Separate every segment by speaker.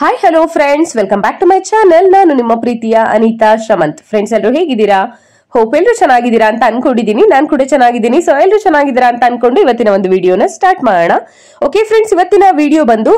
Speaker 1: hi hello friends welcome back to my channel ನಾನು ನಿಮ್ಮ ಪ್ರೀತಿಯ ಅನಿತಾ ಶ್ರಮಂತ್ ಫ್ರೆಂಡ್ಸ್ ಎಲ್ಲರೂ ಹೇಗಿದ್ದೀರಾ ಹೋಪ್ ಎಲ್ಲರೂ ಚೆನ್ನಾಗಿದ್ದೀರಾ ಅಂತ ಅನ್ಕೊಂಡಿದ್ದೀನಿ ನಾನು ಕೂಡ ಚೆನ್ನಾಗಿದ್ದೀನಿ ಸೊ ಎಲ್ಲರೂ ಚೆನ್ನಾಗಿದ್ದೀರಾ ಅಂತ ಅನ್ಕೊಂಡು ಇವತ್ತಿನ ಒಂದು ವಿಡಿಯೋನ ಸ್ಟಾರ್ಟ್ ಮಾಡೋಣ ಓಕೆ ಫ್ರೆಂಡ್ಸ್ ಇವತ್ತಿನ ವಿಡಿಯೋ ಬಂದು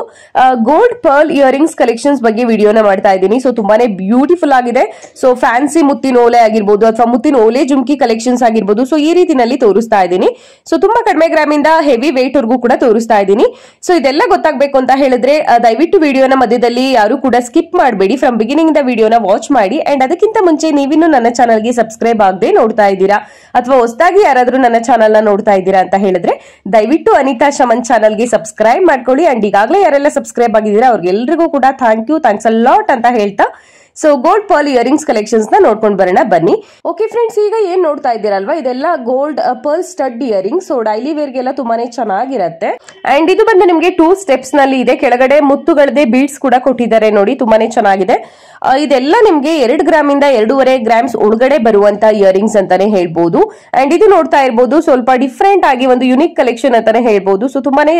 Speaker 1: ಗೋಲ್ಡ್ ಪರ್ಲ್ ಇಯರಿಂಗ್ಸ್ ಕಲೆಕ್ಷನ್ಸ್ ಬಗ್ಗೆ ವಿಡಿಯೋನ ಮಾಡ್ತಾ ಇದ್ದೀನಿ ಸೊ ತುಂಬಾನೇ ಬ್ಯೂಟಿಫುಲ್ ಆಗಿದೆ ಸೊ ಫ್ಯಾನ್ಸಿ ಮುತ್ತಿನ ಓಲೆ ಆಗಿರ್ಬೋದು ಅಥವಾ ಮುತ್ತಿನ ಓಲೆ ಜುಮ್ಕಿ ಕಲೆಕ್ಷನ್ಸ್ ಆಗಿರ್ಬೋದು ಸೊ ಈ ರೀತಿಯಲ್ಲಿ ತೋರಿಸ್ತಾ ಇದ್ದೀನಿ ಸೊ ತುಂಬಾ ಕಡಿಮೆ ಇಂದ ಹೆವಿ ವೆಯ್ಟ್ ವರ್ಗೂ ಕೂಡ ತೋರಿಸ್ತಾ ಇದ್ದೀನಿ ಸೊ ಇದೆಲ್ಲ ಗೊತ್ತಾಗಬೇಕು ಅಂತ ಹೇಳಿದ್ರೆ ದಯವಿಟ್ಟು ವಿಡಿಯೋನ ಮಧ್ಯದಲ್ಲಿ ಯಾರು ಕೂಡ ಸ್ಕಿಪ್ ಮಾಡಬೇಡಿ ಫ್ರಮ್ ಬಿಗಿನಿಂಗ್ ದ ವಿಡಿಯೋನ ವಾಚ್ ಮಾಡಿ ಅಂಡ್ ಅದಕ್ಕಿಂತ ಮುಂಚೆ ನೀವಿನ್ನು ನನ್ನ ಚಾನಲ್ಗೆ ಸಬ್ಸ್ಕ್ರೈಬ್ ಆಗದೆ ನೋಡ್ತಾ ಇದ್ದೀರಾ ಅಥವಾ ಹೊಸದಾಗಿ ಯಾರಾದ್ರೂ ನನ್ನ ಚಾನಲ್ ನ ನೋಡ್ತಾ ಇದ್ದೀರಾ ಅಂತ ಹೇಳಿದ್ರೆ ದಯವಿಟ್ಟು ಅನಿತಾ ಶಮನ್ ಚಾನಲ್ ಗೆ ಸಬ್ಸ್ಕ್ರೈಬ್ ಮಾಡ್ಕೊಳ್ಳಿ ಅಂಡ್ ಈಗಾಗಲೇ ಯಾರೆಲ್ಲ ಸಬ್ಸ್ಕ್ರೈಬ್ ಆಗಿದ್ದೀರಾ ಅವ್ರಿಗೆಲ್ಲರಿಗೂ ಕೂಡ thank you thanks a lot ಅಂತ ಹೇಳ್ತಾ so gold pearl earrings collections ನ ನೋಡ್ಕೊಂಡು ಬರೋಣ ಬನ್ನಿ ಓಕೆ ಫ್ರೆಂಡ್ಸ್ ಈಗ ಏನ್ ನೋಡ್ತಾ ಇದ್ದೀರಲ್ವಾ ಇದೆಲ್ಲ gold pearl stud earring so daily wear ಗೆಲ್ಲ ತುಂಬಾನೇ ಚೆನ್ನಾಗಿರುತ್ತೆ ಅಂಡ್ ಇದು ಬಂದು ನಿಮಗೆ ಟೂ ಸ್ಟೆಪ್ಸ್ ನಲ್ಲಿ ಇದೆ ಕೆಳಗಡೆ ಮುತ್ತುಗಳದೇ ಬೀಡ್ಸ್ ಕೂಡ ಕೊಟ್ಟಿದ್ದಾರೆ ನೋಡಿ ತುಂಬಾನೇ ಚೆನ್ನಾಗಿದೆ uh, ಇದೆಲ್ಲ ನಿಮಗೆ ಎರಡು ಗ್ರಾಮ್ ಇಂದ ಎರಡೂವರೆ ಗ್ರಾಮ್ಸ್ ಒಳಗಡೆ ಬರುವಂತ ಇಯರಿಂಗ್ಸ್ ಅಂತಾನೆ ಹೇಳ್ಬಹುದು ಅಂಡ್ ಇದು ನೋಡ್ತಾ ಇರಬಹುದು ಸ್ವಲ್ಪ ಡಿಫ್ರೆಂಟ್ ಆಗಿ ಒಂದು ಯುನಿಕ್ ಕಲೆಕ್ಷನ್ ಅಂತಾನೆ ಹೇಳ್ಬಹುದು ಸೊ ತುಂಬಾನೇ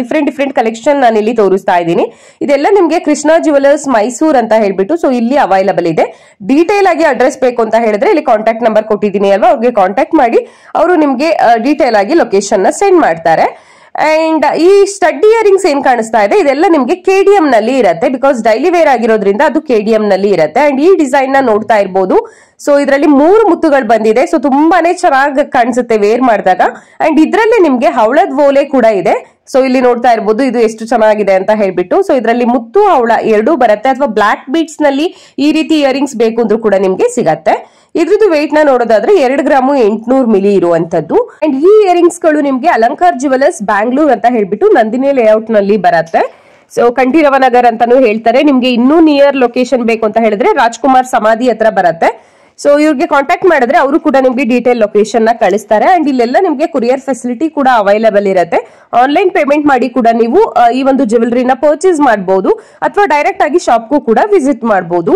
Speaker 1: ಡಿಫ್ರೆಂಟ್ ಡಿಫ್ರೆಂಟ್ ಕಲೆಕ್ಷನ್ ನಾನು ಇಲ್ಲಿ ತೋರಿಸ್ತಾ ಇದ್ದೀನಿ ಇದೆಲ್ಲ ನಿಮಗೆ ಕೃಷ್ಣ ಜುವೆಲರ್ಸ್ ಮೈಸೂರ್ ಅಂತ ಹೇಳ್ಬಿಟ್ಟು ಸೊ ಇಲ್ಲಿ ಅವೈಲಬಲ್ ಇದೆ ಡೀಟೇಲ್ ಆಗಿ ಅಡ್ರೆಸ್ ಬೇಕು ಅಂತ ಹೇಳಿದ್ರೆ ಇಲ್ಲಿ ಕಾಂಟ್ಯಾಕ್ಟ್ ನಂಬರ್ ಕೊಟ್ಟಿದ್ದೀನಿ ಅಲ್ವಾ ಅವ್ರಿಗೆ ಕಾಂಟ್ಯಾಕ್ಟ್ ಮಾಡಿ ಅವರು ನಿಮಗೆ ಡೀಟೇಲ್ ಆಗಿ ಲೊಕೇಶನ್ ನ ಸೆಂಡ್ ಮಾಡ್ತಾರೆ ಅಂಡ್ ಈ ಸ್ಟಡ್ ಇಯರಿಂಗ್ಸ್ ಏನ್ ಕಾಣಿಸ್ತಾ ಇದೆ ಇದೆಲ್ಲ ನಿಮಗೆ ಕೆಡಿಎಂ ನಲ್ಲಿ ಇರುತ್ತೆ ಬಿಕಾಸ್ ಡೈಲಿ ವೇರ್ ಆಗಿರೋದ್ರಿಂದ ಅದು ಕೆಡಿಎಂ ನಲ್ಲಿ ಇರುತ್ತೆ ಅಂಡ್ ಈ ಡಿಸೈನ್ ನ ನೋಡ್ತಾ ಇರಬಹುದು ಸೊ ಇದರಲ್ಲಿ ಮೂರು ಮುತ್ತುಗಳು ಬಂದಿದೆ ಸೊ ತುಂಬಾನೇ ಚೆನ್ನಾಗಿ ಕಾಣಿಸುತ್ತೆ ವೇರ್ ಮಾಡಿದಾಗ ಅಂಡ್ ಇದರಲ್ಲಿ ನಿಮ್ಗೆ ಹವಳದ ಓಲೆ ಕೂಡ ಇದೆ ಸೊ ಇಲ್ಲಿ ನೋಡ್ತಾ ಇರ್ಬೋದು ಇದು ಎಷ್ಟು ಚೆನ್ನಾಗಿದೆ ಅಂತ ಹೇಳ್ಬಿಟ್ಟು ಸೊ ಇದರಲ್ಲಿ ಮುತ್ತು ಅವಳ ಎರಡು ಬರುತ್ತೆ ಅಥವಾ ಬ್ಲಾಕ್ ಬೀಟ್ಸ್ ನಲ್ಲಿ ಈ ರೀತಿ ಇಯರಿಂಗ್ಸ್ ಬೇಕು ಅಂದ್ರೂ ಕೂಡ ನಿಮ್ಗೆ ಸಿಗತ್ತೆ ಇದ್ರದ್ದು ವೇಟ್ ನ ನೋಡೋದಾದ್ರೆ ಎರಡು ಗ್ರಾಮು ಎಂಟುನೂರ್ ಮಿಲಿ ಇರುವಂತದ್ದು ಅಂಡ್ ಈ ಇಯರಿಂಗ್ಸ್ ಗಳು ನಿಮ್ಗೆ ಅಲಂಕಾರ್ ಜುವೆಲರ್ಸ್ ಬ್ಯಾಂಗ್ಳೂರ್ ಅಂತ ಹೇಳ್ಬಿಟ್ಟು ನಂದಿನಿ ಲೇಔಟ್ ನಲ್ಲಿ ಬರುತ್ತೆ ಸೊ ಕಂಠೀರವ ನಗರ್ ಅಂತಾನು ಹೇಳ್ತಾರೆ ನಿಮ್ಗೆ ಇನ್ನೂ ನಿಯರ್ ಲೊಕೇಶನ್ ಬೇಕು ಅಂತ ಹೇಳಿದ್ರೆ ರಾಜ್ಕುಮಾರ್ ಸಮಾಧಿ ಹತ್ರ ಬರತ್ತೆ ಸೊ ಇವ್ರಿಗೆ ಕಾಂಟ್ಯಾಕ್ಟ್ ಮಾಡಿದ್ರೆ ಅವರು ಕೂಡ ನಿಮಗೆ ಡೀಟೇಲ್ ಲೊಕೇಶನ್ ನ ಕಳಿಸ್ತಾರೆ ಅಂಡ್ ಇಲ್ಲೆಲ್ಲ ನಿಮಗೆ ಕೊರಿಯರ್ ಫೆಸಿಲಿಟಿ ಕೂಡ ಅವೈಲೇಬಲ್ ಇರುತ್ತೆ ಆನ್ಲೈನ್ ಪೇಮೆಂಟ್ ಮಾಡಿ ಕೂಡ ನೀವು ಈ ಒಂದು ಜ್ಯುವೆಲ್ರಿನ ಪರ್ಚೇಸ್ ಮಾಡಬಹುದು ಅಥವಾ ಡೈರೆಕ್ಟ್ ಆಗಿ ಶಾಪ್ಗೂ ಕೂಡ ವಿಸಿಟ್ ಮಾಡಬಹುದು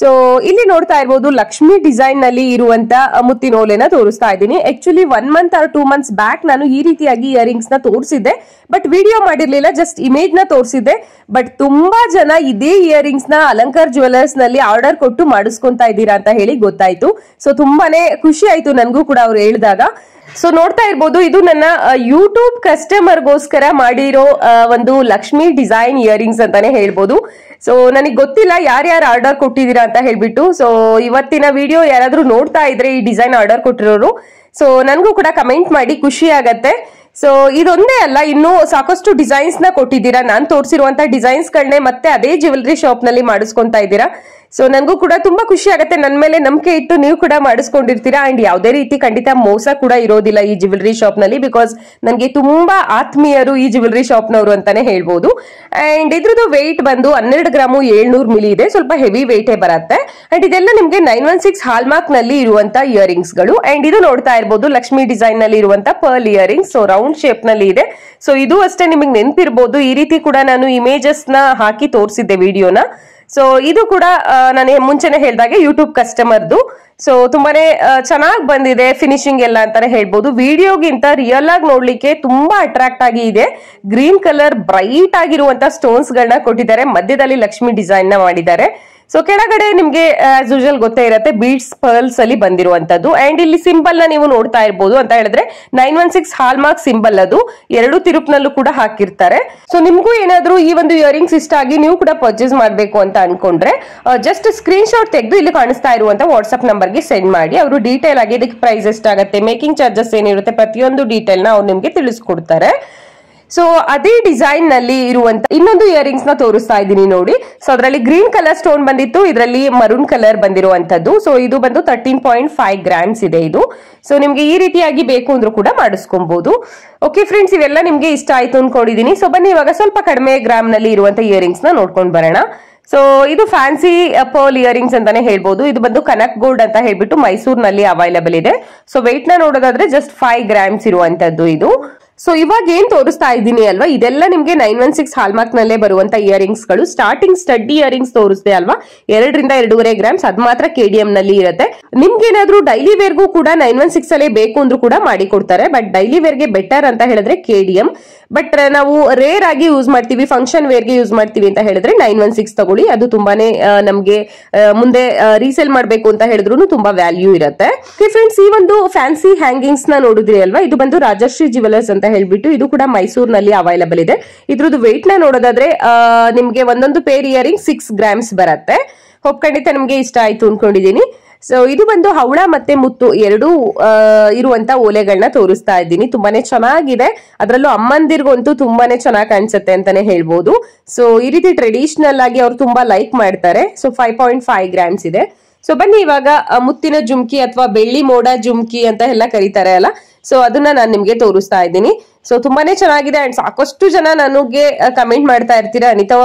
Speaker 1: ಸೊ ಇಲ್ಲಿ ನೋಡ್ತಾ ಇರ್ಬೋದು ಲಕ್ಷ್ಮಿ ಡಿಸೈನ್ ನಲ್ಲಿ ಇರುವಂತ ಮುತ್ತಿನ ಓಲೆನ ತೋರಿಸ್ತಾ ಇದ್ದೀನಿ actually one month or two months back ನಾನು ಈ ರೀತಿಯಾಗಿ ಇಯರಿಂಗ್ಸ್ ನ ತೋರಿಸಿದ್ದೆ ಬಟ್ ವಿಡಿಯೋ ಮಾಡಿರ್ಲಿಲ್ಲ ಜಸ್ಟ್ ಇಮೇಜ್ ನ ತೋರಿಸಿದ್ದೆ ಬಟ್ ತುಂಬಾ ಜನ ಇದೇ ಇಯರಿಂಗ್ಸ್ ನ ಅಲಂಕಾರ್ ಜುವೆಲ್ಲರ್ಸ್ ನಲ್ಲಿ ಆರ್ಡರ್ ಕೊಟ್ಟು ಮಾಡಿಸ್ಕೊಂತಾ ಇದ್ದೀರಾ ಅಂತ ಹೇಳಿ ಗೊತ್ತಾಯ್ತು ಸೊ ತುಂಬಾನೇ ಖುಷಿ ಆಯ್ತು ನನ್ಗೂ ಕೂಡ ಅವ್ರು ಹೇಳಿದಾಗ ಸೊ ನೋಡ್ತಾ ಇರ್ಬೋದು ಇದು ನನ್ನ ಯೂಟ್ಯೂಬ್ ಕಸ್ಟಮರ್ಗೋಸ್ಕರ ಮಾಡಿರೋ ಒಂದು ಲಕ್ಷ್ಮಿ ಡಿಸೈನ್ ಇಯರಿಂಗ್ಸ್ ಅಂತಾನೆ ಹೇಳ್ಬೋದು ಸೊ ನನಗೆ ಗೊತ್ತಿಲ್ಲ ಯಾರ್ಯಾರು ಆರ್ಡರ್ ಕೊಟ್ಟಿದ್ದೀರಾ ಅಂತ ಹೇಳ್ಬಿಟ್ಟು ಸೊ ಇವತ್ತಿನ ವಿಡಿಯೋ ಯಾರಾದ್ರೂ ನೋಡ್ತಾ ಇದ್ರೆ ಈ ಡಿಸೈನ್ ಆರ್ಡರ್ ಕೊಟ್ಟಿರೋರು ಸೊ ನನಗೂ ಕೂಡ ಕಮೆಂಟ್ ಮಾಡಿ ಖುಷಿ ಆಗತ್ತೆ ಸೊ ಇದೊಂದೇ ಅಲ್ಲ ಇನ್ನು ಸಾಕಷ್ಟು ಡಿಸೈನ್ಸ್ ನ ಕೊಟ್ಟಿದ್ದೀರಾ ನಾನು ತೋರಿಸಿರುವಂತಹ ಡಿಸೈನ್ಸ್ ಗಳನ್ನೇ ಮತ್ತೆ ಅದೇ ಜ್ಯುವೆಲ್ರಿ ಶಾಪ್ ನಲ್ಲಿ ಮಾಡಿಸ್ಕೊಂತಾ ಇದ್ದೀರಾ ಸೊ ನನಗೂ ಕೂಡ ತುಂಬಾ ಖುಷಿ ಆಗುತ್ತೆ ನನ್ನ ಮೇಲೆ ನಂಬಿಕೆ ಇಟ್ಟು ನೀವು ಕೂಡ ಮಾಡಿಸ್ಕೊಂಡಿರ್ತೀರಾ ಅಂಡ್ ಯಾವುದೇ ರೀತಿ ಖಂಡಿತ ಮೋಸ ಕೂಡ ಇರೋದಿಲ್ಲ ಈ ಜ್ಯುವೆಲ್ರಿ ಶಾಪ್ ನಲ್ಲಿ ಬಿಕಾಸ್ ನನಗೆ ತುಂಬಾ ಆತ್ಮೀಯರು ಈ ಜ್ಯುವೆಲ್ರಿ ಶಾಪ್ ನವರು ಅಂತಾನೆ ಹೇಳ್ಬೋದು ಅಂಡ್ ಇದ್ರದ್ದು ವೆಯ್ಟ್ ಬಂದು ಹನ್ನೆರಡು ಗ್ರಾಮು ಏಳ್ನೂರು ಮಿಲಿ ಇದೆ ಸ್ವಲ್ಪ ಹೆವಿ ವೆಯ್ಟೇ ಬರುತ್ತೆ ಅಂಡ್ ಇದೆಲ್ಲ ನಿಮಗೆ ನೈನ್ ಒನ್ ಸಿಕ್ಸ್ ಹಾಲ್ಮಾರ್ಕ್ ನಲ್ಲಿ ಇರುವಂತ ಇಯರಿಂಗ್ಸ್ ಗಳು ಅಂಡ್ ಇದು ನೋಡ್ತಾ ಇರಬಹುದು ಲಕ್ಷ್ಮಿ ಡಿಸೈನ್ ನಲ್ಲಿ ಇರುವಂತ pearl earrings so round shape ನಲ್ಲಿ ಇದೆ ಸೊ ಇದು ಅಷ್ಟೇ ನಿಮಗೆ ನೆನಪಿರ್ಬೋದು ಈ ರೀತಿ ಕೂಡ ನಾನು ಇಮೇಜಸ್ ನ ಹಾಕಿ ತೋರಿಸಿದ್ದೆ ವಿಡಿಯೋನ ಸೊ ಇದು ಕೂಡ ನಾನು ಮುಂಚೆನೆ ಹೇಳಿದಾಗೆ ಯೂಟ್ಯೂಬ್ ಕಸ್ಟಮರ್ದು ಸೊ ತುಂಬಾನೇ ಚೆನ್ನಾಗಿ ಬಂದಿದೆ ಫಿನಿಶಿಂಗ್ ಎಲ್ಲ ಅಂತಾನೆ ಹೇಳ್ಬೋದು ವಿಡಿಯೋಗಿಂತ ರಿಯಲ್ ಆಗಿ ನೋಡ್ಲಿಕ್ಕೆ ತುಂಬಾ ಅಟ್ರಾಕ್ಟ್ ಆಗಿ ಇದೆ ಗ್ರೀನ್ ಕಲರ್ ಬ್ರೈಟ್ ಆಗಿರುವಂತ ಸ್ಟೋನ್ಸ್ ಗಳನ್ನ ಕೊಟ್ಟಿದ್ದಾರೆ ಮಧ್ಯದಲ್ಲಿ ಲಕ್ಷ್ಮಿ ಡಿಸೈನ್ ನ ಮಾಡಿದ್ದಾರೆ ಸೊ ಕೆಳಗಡೆ ನಿಮ್ಗೆ ಆಸ್ ಯೂಶಲ್ ಗೊತ್ತೇ ಇರುತ್ತೆ ಬೀಡ್ಸ್ ಪರ್ಲ್ಸ್ ಅಲ್ಲಿ ಬಂದಿರುವಂತದ್ದು ಅಂಡ್ ಇಲ್ಲಿ ಸಿಂಬಲ್ ನ ನೀವು ನೋಡ್ತಾ ಇರ್ಬೋದು ಅಂತ ಹೇಳಿದ್ರೆ nine one six hallmark symbol ಅದು ಎರಡು ತಿರುಪ್ನಲ್ಲೂ ಕೂಡ ಹಾಕಿರ್ತಾರೆ ಸೊ ನಿಮ್ಗೂ ಏನಾದ್ರು ಈ ಒಂದು ಇಯರಿಂಗ್ಸ್ ಇಷ್ಟ ಆಗಿ ನೀವು ಕೂಡ ಪರ್ಚೇಸ್ ಮಾಡಬೇಕು ಅಂತ ಅನ್ಕೊಂಡ್ರೆ ಜಸ್ಟ್ ಸ್ಕ್ರೀನ್ ಶಾಟ್ ತೆಗೆದು ಇಲ್ಲಿ ಕಾಣಿಸ್ತಾ ಇರುವಂತ ವಾಟ್ಸ್ಆಪ್ ನಂಬರ್ ಗೆ ಸೆಂಡ್ ಮಾಡಿ ಅವರು ಡೀಟೇಲ್ ಆಗಿ ಇದಕ್ಕೆ ಪ್ರೈಸ್ ಎಷ್ಟಾಗುತ್ತೆ ಮೇಕಿಂಗ್ ಚಾರ್ಜಸ್ ಏನಿರುತ್ತೆ ಪ್ರತಿಯೊಂದು ಡೀಟೇಲ್ ನ ಅವ್ರು ನಿಮ್ಗೆ ತಿಳಿಸ್ಕೊಡ್ತಾರೆ ಸೊ ಅದೇ ಡಿಸೈನ್ ನಲ್ಲಿ ಇರುವಂತ ಇನ್ನೊಂದು ಇಯರಿಂಗ್ಸ್ ನ ತೋರಿಸ್ತಾ ಇದ್ದೀನಿ ನೋಡಿ ಸೊ ಅದರಲ್ಲಿ ಗ್ರೀನ್ ಕಲರ್ ಸ್ಟೋನ್ ಬಂದಿತ್ತು ಇದರಲ್ಲಿ ಮರೂನ್ ಕಲರ್ ಬಂದಿರುವಂತದ್ದು ಸೊ ಇದು ಬಂದು ತರ್ಟೀನ್ ಪಾಯಿಂಟ್ ಫೈವ್ ಗ್ರಾಮ್ಸ್ ಇದೆ ಇದು ಸೊ ನಿಮ್ಗೆ ಈ ರೀತಿಯಾಗಿ ಬೇಕು ಅಂದ್ರೂ ಕೂಡ ಮಾಡಿಸ್ಕೊಬಹುದು ಓಕೆ ಫ್ರೆಂಡ್ಸ್ ಇವೆಲ್ಲ ನಿಮ್ಗೆ ಇಷ್ಟ ಆಯ್ತು ಅನ್ಕೊಂಡಿದೀನಿ ಸೊ ಬನ್ನಿ ಇವಾಗ ಸ್ವಲ್ಪ ಕಡಿಮೆ ಗ್ರಾಮ್ ನಲ್ಲಿ ಇರುವಂತ ಇಯರಿಂಗ್ಸ್ ನ ನೋಡ್ಕೊಂಡ್ ಬರೋಣ ಸೊ ಇದು ಫ್ಯಾನ್ಸಿ ಪರ್ಲ್ ಇಯರಿಂಗ್ಸ್ ಅಂತಾನೆ ಹೇಳ್ಬಹುದು ಇದು ಬಂದು ಕನಕ್ ಗೋಲ್ಡ್ ಅಂತ ಹೇಳ್ಬಿಟ್ಟು ಮೈಸೂರಿನಲ್ಲಿ ಅವೈಲೇಬಲ್ ಇದೆ ಸೊ ವೆಯ್ಟ್ ನ ನೋಡೋದಾದ್ರೆ ಜಸ್ಟ್ ಫೈವ್ ಗ್ರಾಮ್ಸ್ ಇರುವಂತದ್ದು ಇದು ಸೊ ಇವಾಗ ಏನ್ ತೋರಿಸ್ತಾ ಇದ್ದೀನಿ ಅಲ್ವಾ ಇದೆಲ್ಲ ನಿಮಗೆ ನೈನ್ ಒನ್ ಸಿಕ್ಸ್ ಹಾಲ್ಮಾರ್ಕ್ ನಲ್ಲೇ ಬರುವಂತ ಇಯರಿಂಗ್ಸ್ ಗಳು ಸ್ಟಾರ್ಟಿಂಗ್ ಸ್ಟಡ್ ಇಯರಿಂಗ್ಸ್ ತೋರಿಸ್ದೆ ಅಲ್ವಾ ಎರಡರಿಂದ ಎರಡೂವರೆ ಗ್ರಾಮ್ಸ್ ಅದ್ ಮಾತ್ರ ಕೆಡಿಎಂ ನಲ್ಲಿ ಇರುತ್ತೆ ನಿಮ್ಗೆ ಏನಾದ್ರು ಡೈಲಿ ವೇರ್ಗೂ ಕೂಡ ನೈನ್ ಒನ್ ಸಿಕ್ಸ್ ಅಲ್ಲೇ ಬೇಕು ಅಂದ್ರೂ ಕೂಡ ಮಾಡಿ ಕೊಡ್ತಾರೆ ಬಟ್ ಡೈಲಿ ವೇರ್ಗೆ ಬೆಟರ್ ಅಂತ ಹೇಳಿದ್ರೆ ಎಂ ಬಟ್ uh, ನಾವು ರೇರ್ ಆಗಿ ಯೂಸ್ ಮಾಡ್ತೀವಿ ಫಂಕ್ಷನ್ ವೇರ್ಗೆ ಯೂಸ್ ಮಾಡ್ತೀವಿ ಅಂತ ಹೇಳಿದ್ರೆ ನೈನ್ ಒನ್ ಸಿಕ್ಸ್ ತಗೊಳ್ಳಿ ಅದು ತುಂಬಾನೇ ನಮಗೆ ಮುಂದೆ ರೀಸೇಲ್ ಮಾಡಬೇಕು ಅಂತ ಹೇಳಿದ್ರು ತುಂಬಾ ವ್ಯಾಲ್ಯೂ ಇರುತ್ತೆ ಫ್ರೆಂಡ್ಸ್ ಈ ಒಂದು ಫ್ಯಾನ್ಸಿ ಹ್ಯಾಂಗಿಂಗ್ಸ್ ನ ನೋಡಿದ್ರಿ ಅಲ್ವಾ ಇದು ಬಂದು ರಾಜಶ್ರೀ ಜುವೆಲರ್ಸ್ ಅಂತ ಹೇಳ್ಬಿಟ್ಟು ಇದು ಕೂಡ ಮೈಸೂರಿನಲ್ಲಿ ಅವೈಲಬಲ್ ಇದೆ ಇದ್ರದ್ದು ವೆಯ್ಟ್ ನ ನೋಡೋದಾದ್ರೆ ನಿಮ್ಗೆ ಒಂದೊಂದು ಪೇರ್ ಇಯರಿಂಗ್ ಸಿಕ್ಸ್ ಗ್ರಾಮ್ಸ್ ಬರುತ್ತೆ ಹೋಪ್ ಖಂಡಿತ ನಿಮ್ಗೆ ಇಷ್ಟ ಆಯ್ತು ಅನ್ಕೊಂಡಿದೀನಿ ಸೊ ಇದು ಬಂದು ಹವಳ ಮತ್ತೆ ಮುತ್ತು ಎರಡು ಇರುವಂತ ಓಲೆಗಳನ್ನ ತೋರಿಸ್ತಾ ಇದ್ದೀನಿ ತುಂಬಾನೇ ಚೆನ್ನಾಗಿದೆ ಅದರಲ್ಲೂ ಅಮ್ಮಂದಿರ್ಗಂತೂ ತುಂಬಾನೇ ಚೆನ್ನಾಗಿ ಕಾಣಿಸುತ್ತೆ ಅಂತಾನೆ ಹೇಳ್ಬೋದು ಸೊ ಈ ರೀತಿ ಟ್ರೆಡಿಷನಲ್ ಆಗಿ ಅವ್ರು ತುಂಬಾ ಲೈಕ್ ಮಾಡ್ತಾರೆ so five point five grams ಇದೆ ಸೊ ಬನ್ನಿ ಇವಾಗ ಮುತ್ತಿನ ಜುಮ್ಕಿ ಅಥವಾ ಬೆಳ್ಳಿ ಮೋಡ ಜುಮ್ಕಿ ಅಂತ ಎಲ್ಲ ಕರೀತಾರೆ ಅಲ್ಲ ಸೊ ಅದನ್ನ ನಾನು ನಿಮ್ಗೆ ತೋರಿಸ್ತಾ ಇದ್ದೀನಿ ಸೊ ತುಂಬಾನೇ ಚೆನ್ನಾಗಿದೆ ಅಂಡ್ ಸಾಕಷ್ಟು ಜನ ನನಗೆ ಕಮೆಂಟ್ ಮಾಡ್ತಾ ಇರ್ತೀರಾ ಅನಿತಾ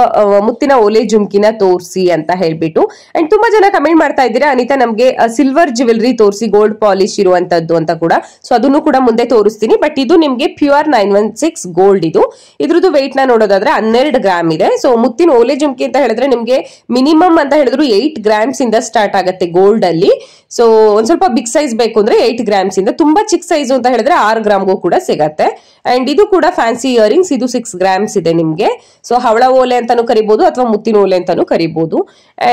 Speaker 1: ಮುತ್ತಿನ ಓಲೆ ಜುಮ್ಕಿನ ತೋರಿಸಿ ಅಂತ ಹೇಳ್ಬಿಟ್ಟು ಅಂಡ್ ತುಂಬಾ ಜನ ಕಮೆಂಟ್ ಮಾಡ್ತಾ ಇದ್ದೀರಾ ಅನಿತಾ ನಮ್ಗೆ ಸಿಲ್ವರ್ ಜ್ಯುವೆಲ್ರಿ ತೋರಿಸಿ ಗೋಲ್ಡ್ ಪಾಲಿಶ್ ಇರುವಂತದ್ದು ಅಂತ ಕೂಡ ಸೊ ಅದನ್ನು ಕೂಡ ಮುಂದೆ ತೋರಿಸ್ತೀನಿ ಬಟ್ ಇದು ನಿಮ್ಗೆ pure nine one six gold ಇದು ಇದ್ರದ್ದು ವೆಯ್ಟ್ ನ ನೋಡೋದಾದ್ರೆ ಹನ್ನೆರಡು ಗ್ರಾಮ್ ಇದೆ ಸೊ ಮುತ್ತಿನ ಓಲೆ ಜುಮ್ಕಿ ಅಂತ ಹೇಳಿದ್ರೆ ನಿಮ್ಗೆ ಮಿನಿಮಮ್ ಅಂತ ಹೇಳಿದ್ರು ಏಟ್ ಗ್ರಾಮ್ಸ್ ಇಂದ ಸ್ಟಾರ್ಟ್ ಆಗುತ್ತೆ ಗೋಲ್ಡ್ ಅಲ್ಲಿ ಸೊ ಒಂದ್ ಸ್ವಲ್ಪ ಬಿಗ್ ಸೈಜ್ ಬೇಕು ಅಂದ್ರೆ ಏಟ್ ಗ್ರಾಮ್ಸ್ ಇಂದ ತುಂಬಾ ಚಿಕ್ಕ ಸೈಜ್ ಅಂತ ಹೇಳಿದ್ರೆ ಆರು ಗ್ರಾಮ್ಗೂ ಕೂಡ ಸಿಗತ್ತೆ ಅಂಡ್ ಇದು ಕೂಡ ಫ್ಯಾನ್ಸಿ ಇಯರಿಂಗ್ಸ್ ಇದು ಸಿಕ್ಸ್ ಗ್ರಾಮ್ಸ್ ಇದೆ ನಿಮ್ಗೆ ಸೊ ಹವಳ ಓಲೆ ಅಂತಾನು ಕರಿಬಹುದು ಅಥವಾ ಮುತ್ತಿನ ಓಲೆ ಅಂತಾನು ಕರಿಬಹುದು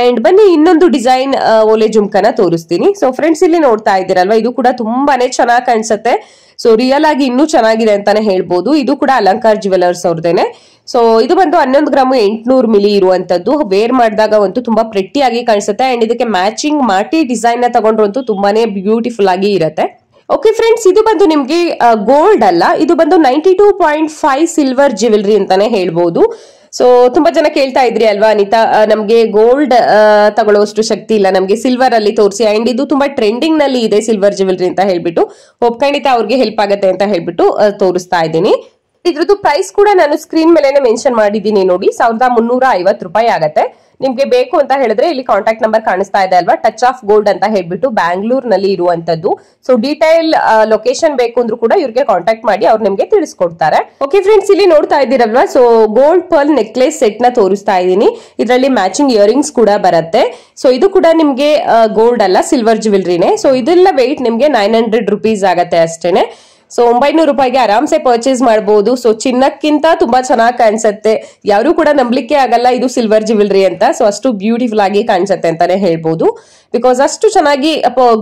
Speaker 1: ಅಂಡ್ ಬನ್ನಿ ಇನ್ನೊಂದು ಡಿಸೈನ್ ಓಲೆ ಜುಮ್ಕನ ತೋರಿಸ್ತೀನಿ ಸೊ ಫ್ರೆಂಡ್ಸ್ ಇಲ್ಲಿ ನೋಡ್ತಾ ಇದ್ದೀರಲ್ವಾ ಇದು ಕೂಡ ತುಂಬಾನೇ ಚೆನ್ನಾಗಿ ಕಾಣಿಸುತ್ತೆ ಸೊ ರಿಯಲ್ ಆಗಿ ಇನ್ನೂ ಚೆನ್ನಾಗಿದೆ ಅಂತಾನೆ ಹೇಳ್ಬೋದು ಇದು ಕೂಡ ಅಲಂಕಾರ್ ಜುವೆಲರ್ಸ್ ಅವ್ರದೇನೆ ಸೊ ಇದು ಬಂದು ಹನ್ನೊಂದು ಗ್ರಾಮ್ ಎಂಟುನೂರು ಮಿಲಿ ಇರುವಂತದ್ದು ವೇರ್ ಮಾಡಿದಾಗ ಅಂತೂ ತುಂಬಾ ಪ್ರೆಟ್ಟಿಯಾಗಿ ಕಾಣಿಸುತ್ತೆ ಅಂಡ್ ಇದಕ್ಕೆ ಮ್ಯಾಚಿಂಗ್ ಮಾಟಿ ಡಿಸೈನ್ ನ ತಗೊಂಡ್ರಂತೂ ತುಂಬಾನೇ ಬ್ಯೂಟಿಫುಲ್ ಆಗಿ ಇರುತ್ತೆ ಓಕೆ ಫ್ರೆಂಡ್ಸ್ ಇದು ಬಂದು ನಿಮಗೆ ಗೋಲ್ಡ್ ಅಲ್ಲ ಇದು ಬಂದು ninety two point five silver jewellery ಅಂತಾನೆ ಹೇಳ್ಬಹುದು ಸೊ ತುಂಬಾ ಜನ ಕೇಳ್ತಾ ಇದ್ರಿ ಅಲ್ವಾ ಅನಿತಾ ನಮಗೆ ಗೋಲ್ಡ್ ತಗೊಳ್ಳೋಷ್ಟು ಶಕ್ತಿ ಇಲ್ಲ ನಮಗೆ ಸಿಲ್ವರ್ ಅಲ್ಲಿ ತೋರಿಸಿ ಅಂಡ್ ಇದು ತುಂಬಾ ಟ್ರೆಂಡಿಂಗ್ ನಲ್ಲಿ ಇದೆ ಸಿಲ್ವರ್ ಜ್ಯುವೆಲ್ರಿ ಅಂತ ಹೇಳ್ಬಿಟ್ಟು ಹೋಪ್ ಅವ್ರಿಗೆ ಹೆಲ್ಪ್ ಆಗುತ್ತೆ ಅಂತ ಹೇಳ್ಬಿಟ್ಟು ತೋರಿಸ್ತಾ ಇದ್ದೀನಿ ಇದ್ರದ್ದು ಪ್ರೈಸ್ ಕೂಡ ನಾನು ಸ್ಕ್ರೀನ್ ಮೇಲೆ ಮೆನ್ಷನ್ ಮಾಡಿದ್ದೀನಿ ನೋಡಿ ಸಾವಿರದ ಮುನ್ನೂರ ಐವತ್ತು ರೂಪಾಯಿ ಆಗತ್ತೆ ನಿಮ್ಗೆ ಬೇಕು ಅಂತ ಹೇಳಿದ್ರೆ ಇಲ್ಲಿ ಕಾಂಟ್ಯಾಕ್ಟ್ ನಂಬರ್ ಕಾಣಿಸ್ತಾ ಇದೆ ಅಲ್ವಾ ಟಚ್ ಆಫ್ ಗೋಲ್ಡ್ ಅಂತ ಹೇಳ್ಬಿಟ್ಟು ಬ್ಯಾಂಗ್ಳೂರ್ ನಲ್ಲಿ ಇರುವಂತದ್ದು ಸೊ ಡೀಟೈಲ್ ಲೊಕೇಶನ್ ಬೇಕು ಅಂದ್ರೂ ಕೂಡ ಇವ್ರಿಗೆ ಕಾಂಟ್ಯಾಕ್ಟ್ ಮಾಡಿ ಅವ್ರು ನಿಮ್ಗೆ ತಿಳಿಸ್ಕೊಡ್ತಾರೆ ಓಕೆ ಫ್ರೆಂಡ್ಸ್ ಇಲ್ಲಿ ನೋಡ್ತಾ ಇದ್ದೀರಲ್ವಾ so gold pearl necklace set ನ ತೋರಿಸ್ತಾ ಇದ್ದೀನಿ ಇದರಲ್ಲಿ ಮ್ಯಾಚಿಂಗ್ ಇಯರಿಂಗ್ಸ್ ಕೂಡ ಬರುತ್ತೆ ಸೊ ಇದು ಕೂಡ ನಿಮ್ಗೆ ಗೋಲ್ಡ್ ಅಲ್ಲ ಸಿಲ್ವರ್ ಜ್ಯುವೆಲ್ರಿನೇ ಸೊ ಇದೆಲ್ಲ ವೆಯ್ಟ್ ನಿಮ್ಗೆ ನೈನ್ ಹಂಡ್ರೆಡ್ ರುಪೀಸ್ ಆಗತ್ತೆ ಅಷ್ಟೇನೆ ಸೊ ಒಂಬೈನೂರು ರೂಪಾಯಿಗೆ ಆರಾಮ್ಸೆ ಪರ್ಚೇಸ್ ಮಾಡಬಹುದು ಸೊ ಚಿನ್ನಕ್ಕಿಂತ ತುಂಬಾ ಚೆನ್ನಾಗಿ ಕಾಣಿಸುತ್ತೆ ಯಾರು ಕೂಡ ನಂಬಲಿಕ್ಕೆ ಆಗಲ್ಲ ಇದು ಸಿಲ್ವರ್ ಜ್ಯುವೆಲ್ರಿ ಅಂತ ಸೊ ಅಷ್ಟು ಬ್ಯೂಟಿಫುಲ್ ಆಗಿ ಕಾಣಿಸುತ್ತೆ ಅಂತಾನೆ ಹೇಳ್ಬಹುದು ಬಿಕಾಸ್ ಅಷ್ಟು ಚೆನ್ನಾಗಿ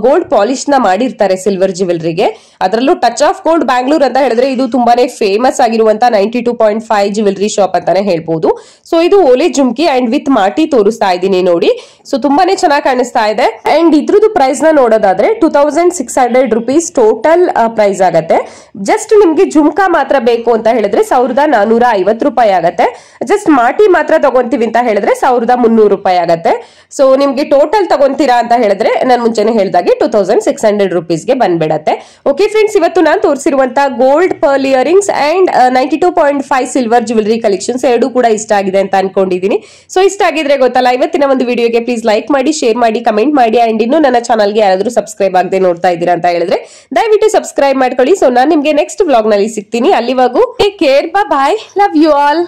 Speaker 1: ಗೋಲ್ಡ್ ಪಾಲಿಶ್ ನ ಮಾಡಿರ್ತಾರೆ ಸಿಲ್ವರ್ ಜ್ಯುವೆಲ್ರಿಗೆ ಅದರಲ್ಲೂ ಟಚ್ ಆಫ್ ಗೋಲ್ಡ್ ಬ್ಯಾಂಗ್ಳೂರ್ ಅಂತ ಹೇಳಿದ್ರೆ ಇದು ತುಂಬಾನೇ ಫೇಮಸ್ ಆಗಿರುವಂತ ninety two point five jewellery shop ಅಂತಾನೆ ಹೇಳ್ಬಹುದು ಸೊ ಇದು ಓಲೆ ಜುಮ್ಕಿ ಅಂಡ್ ವಿತ್ ಮಾಟಿ ತೋರಿಸ್ತಾ ಇದ್ದೀನಿ ನೋಡಿ ಸೊ ತುಂಬಾನೇ ಚೆನ್ನಾಗಿ ಕಾಣಿಸ್ತಾ ಇದೆ ಅಂಡ್ ಇದ್ರದ್ದು ಪ್ರೈಸ್ ನ ನೋಡೋದಾದ್ರೆ two thousand six hundred rupees total price ಆಗತ್ತೆ ಜಸ್ಟ್ ನಿಮ್ಗೆ ಜುಮ್ಕಾ ಮಾತ್ರ ಬೇಕು ಅಂತ ಹೇಳಿದ್ರೆ ಸಾವಿರದ ನಾನೂರ ಐವತ್ತು ರೂಪಾಯಿ ಆಗತ್ತೆ ಜಸ್ಟ್ ಮಾಟಿ ಮಾತ್ರ ತಗೊಂತೀವಿ ಅಂತ ಹೇಳಿದ್ರೆ ಸಾವಿರದ ಮುನ್ನೂರು ರೂಪಾಯಿ ಆಗತ್ತೆ ಸೊ ನಿಮ್ಗೆ ಟೋಟಲ್ ತಗೊಂತೀರ ಅಂತ ಹೇಳಿದ್ರೆ ನಾನು ಮುಂಚೆನೆ ಹೇಳಿದಾಗೆ ಟೂ ತೌಸಂಡ್ ಸಿಕ್ಸ್ ಹಂಡ್ರೆಡ್ ರುಪೀಸ್ಗೆ ಬಂದ್ಬಿಡತ್ತೆ ಓಕೆ ಫ್ರೆಂಡ್ಸ್ ಇವತ್ತು ನಾನು ತೋರಿಸಿರುವಂತಹ gold pearl earrings and ninety two point five silver jewellery collections ಎರಡು ಕೂಡ ಇಷ್ಟ ಆಗಿದೆ ಅಂತ ಅನ್ಕೊಂಡಿದ್ದೀನಿ ಸೊ ಇಷ್ಟ ಆಗಿದ್ರೆ ಗೊತ್ತಲ್ಲ ಇವತ್ತಿನ ಒಂದು ವಿಡಿಯೋಗೆ ಪ್ಲೀಸ್ ಲೈಕ್ ಮಾಡಿ ಶೇರ್ ಮಾಡಿ ಕಮೆಂಟ್ ಮಾಡಿ ಅಂಡ್ ಇನ್ನು ನನ್ನ ಚಾನಲ್ಗೆ ಯಾರಾದರೂ ಸಬ್ಸ್ಕ್ರೈಬ್ ಆಗದೆ ನೋಡ್ತಾ ಇದ್ದೀರಾ ಅಂತ ಹೇಳಿದ್ರೆ ದಯವಿಟ್ಟು ಸಬ್ಸ್ಕ್ರೈಬ್ ಮಾಡ್ಕೊಳ್ಳಿ ಸೊ ನಾನು ನಿಮಗೆ ನೆಕ್ಸ್ಟ್ ವ್ಲಾಗ್ ನಲ್ಲಿ ಸಿಗ್ತೀನಿ ಟೇಕ್ ಕೇರ್ ಬಾ ಬಾಯ್ ಲವ್ ಯು ಆಲ್